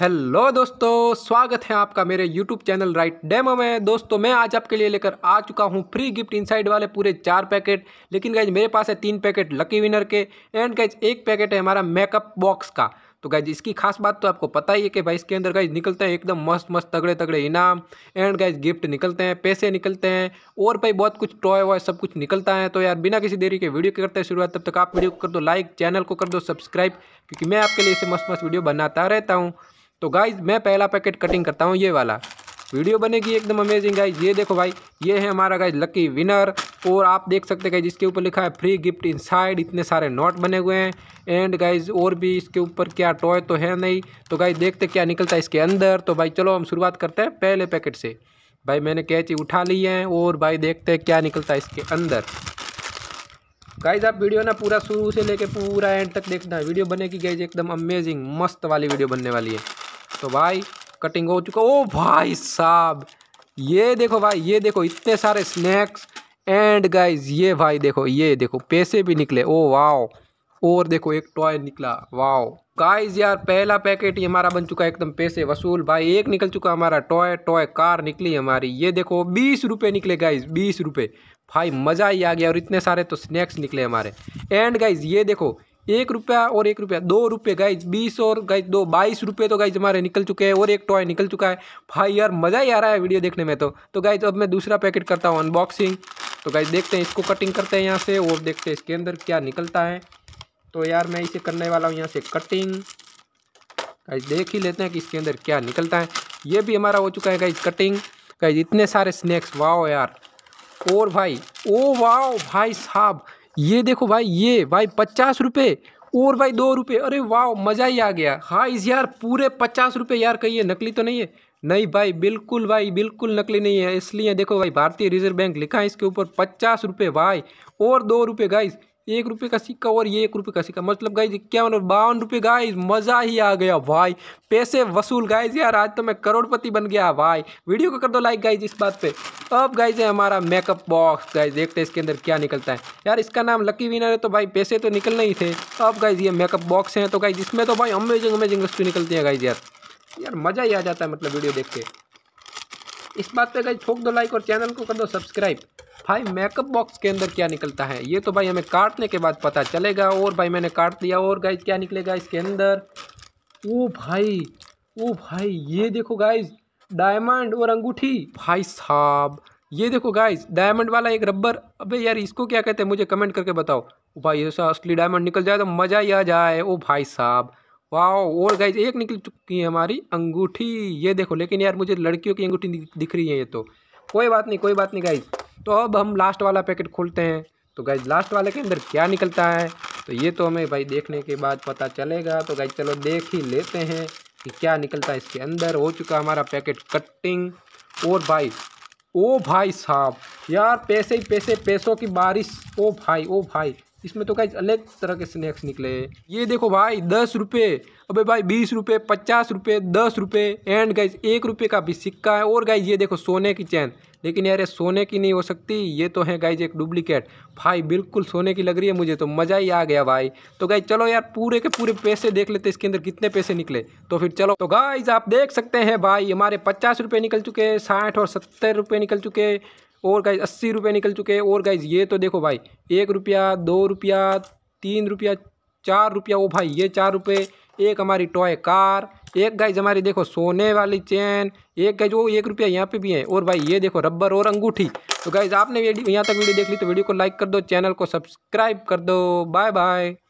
hello दोस्तों स्वागत है आपका मेरे यूट्यूब चैनल राइट डेमो में दोस्तों मैं आज आपके लिए लेकर आ चुका हूं फ्री गिफ्ट इनसाइड वाले पूरे चार पैकेट लेकिन गैज मेरे पास है तीन पैकेट लकी विनर के एंड गाइज एक पैकेट है हमारा मेकअप बॉक्स का तो गैज इसकी खास बात तो आपको पता ही है कि भाई इसके अंदर गाइज निकलते हैं एकदम मस्त मस्त तगड़े तगड़े इनाम एंड गाइज गिफ्ट निकलते हैं पैसे निकलते हैं और भाई बहुत कुछ टॉय वॉय सब कुछ निकलता है तो यार बिना किसी देरी के वीडियो करते हैं शुरुआत तब तक आप वीडियो को कर दो लाइक चैनल को कर दो सब्सक्राइब क्योंकि मैं आपके लिए इसे मस्त मस्त वीडियो बनाता रहता हूँ तो गाइज मैं पहला पैकेट कटिंग करता हूँ ये वाला वीडियो बनेगी एकदम अमेजिंग गाइज ये देखो भाई ये है हमारा गाइज लकी विनर और आप देख सकते हैं जिसके ऊपर लिखा है फ्री गिफ्ट इनसाइड इतने सारे नोट बने हुए हैं एंड गाइज और भी इसके ऊपर क्या टॉय तो है नहीं तो गाइज देखते क्या निकलता है इसके अंदर तो भाई चलो हम शुरुआत करते हैं पहले पैकेट से भाई मैंने कैची उठा ली है और भाई देखते हैं क्या निकलता है इसके अंदर गाइज आप वीडियो ना पूरा शुरू से लेके पूरा एंड तक देखना वीडियो बनेगी गाइज एकदम अमेजिंग मस्त वाली वीडियो बनने वाली है तो भाई कटिंग हो चुका ओ भाई साहब ये देखो भाई ये देखो इतने सारे स्नैक्स एंड गाइज ये भाई देखो ये देखो पैसे भी निकले ओ वाओ और देखो एक टॉय निकला वाओ गाइज यार पहला पैकेट ही हमारा बन चुका है एकदम पैसे वसूल भाई एक निकल चुका हमारा टॉय टॉय कार निकली हमारी ये देखो बीस रुपये निकले गाइज बीस रुपये भाई मज़ा ही आ गया और इतने सारे तो स्नैक्स निकले हमारे एंड गाइज ये देखो एक रुपया और एक रुपया दो रुपये गाइज बीस और गाइज दो बाईस रुपये तो गाइज हमारे निकल चुके हैं और एक टॉय निकल चुका है भाई यार मज़ा ही आ रहा है वीडियो देखने में तो तो गाइज अब मैं दूसरा पैकेट करता हूँ अनबॉक्सिंग तो गाइज देखते हैं इसको कटिंग करते हैं यहाँ से और देखते हैं इसके अंदर क्या निकलता है तो यार मैं इसे करने वाला हूँ यहाँ से कटिंग गाइज देख ही लेते हैं कि इसके अंदर क्या निकलता है ये भी हमारा हो चुका है गाइज कटिंग गाइज इतने सारे स्नैक्स वाह यार और भाई ओ वाह भाई साहब ये देखो भाई ये भाई पचास रुपये और भाई दो रुपये अरे वाह मज़ा ही आ गया हाँ इस यार पूरे पचास रुपये यार कहिए नकली तो नहीं है नहीं भाई बिल्कुल भाई बिल्कुल नकली नहीं है इसलिए देखो भाई भारतीय रिजर्व बैंक लिखा है इसके ऊपर पचास रुपये भाई और दो रुपये गाइस एक रुपये का सिक्का और ये एक रुपये का सिक्का मतलब गाइज इक्यावन और बावन रुपये गाइज मज़ा ही आ गया भाई पैसे वसूल गाइज यार आज तो मैं करोड़पति बन गया भाई वीडियो को कर दो लाइक गाइज इस बात पे अब गाइज है हमारा मेकअप बॉक्स गाइज देखते हैं इसके अंदर क्या निकलता है यार इसका नाम लकी विनर है तो भाई पैसे तो निकलने ही थे अब गाइज ये मेकअप बॉक्स हैं तो गाइज इसमें तो भाई अमेजिंग अमेजिंग वस्तु निकलती है गाइज यार यार मज़ा ही आ जाता है मतलब वीडियो देख के इस बात पे गई ठोक दो लाइक और चैनल को कर दो सब्सक्राइब भाई मेकअप बॉक्स के अंदर क्या निकलता है ये तो भाई हमें काटने के बाद पता चलेगा और भाई मैंने काट दिया और गाइज क्या निकलेगा इसके अंदर ओ भाई ओ भाई ये देखो गाइज डायमंड और अंगूठी भाई साहब ये देखो गाइज डायमंड वाला एक रबर अबे यार इसको क्या कहते हैं मुझे कमेंट करके बताओ भाई ऐसा असली डायमंड निकल जाए तो मज़ा ही आ जाए ओ भाई साहब वाह और गाइज एक निकल चुकी है हमारी अंगूठी ये देखो लेकिन यार मुझे लड़कियों की अंगूठी दिख रही है ये तो कोई बात नहीं कोई बात नहीं गाइज तो अब हम लास्ट वाला पैकेट खोलते हैं तो गाइज लास्ट वाले के अंदर क्या निकलता है तो ये तो हमें भाई देखने के बाद पता चलेगा तो गाइज चलो देख ही लेते हैं कि क्या निकलता है इसके अंदर हो चुका हमारा पैकेट कटिंग और भाई ओ भाई साहब यार पैसे ही पैसे पैसों की बारिश ओ भाई ओ भाई इसमें तो गाइज अलग तरह के स्नैक्स निकले ये देखो भाई दस रुपये अबे भाई बीस रुपये पचास रुपये दस रुपये एंड गाइज एक रुपये का भी सिक्का है और गाइज ये देखो सोने की चैन लेकिन यार ये सोने की नहीं हो सकती ये तो है गाइज एक डुप्लीकेट भाई बिल्कुल सोने की लग रही है मुझे तो मज़ा ही आ गया भाई तो गाइज चलो यार पूरे के पूरे पैसे देख लेते इसके अंदर कितने पैसे निकले तो फिर चलो तो गाइज आप देख सकते हैं भाई हमारे पचास रुपये निकल चुके साठ और सत्तर रुपये निकल चुके और गाइज अस्सी रुपये निकल चुके हैं और गाइज ये तो देखो भाई एक रुपया दो रुपया तीन रुपया चार रुपया वो भाई ये चार रुपये एक हमारी टॉय कार एक गाइज हमारी देखो सोने वाली चेन एक गाइज वो एक रुपया यहाँ पे भी है और भाई ये देखो रबर और अंगूठी तो गाइज आपने यहाँ तक वीडियो देख ली तो वीडियो को लाइक कर दो चैनल को सब्सक्राइब कर दो बाय बाय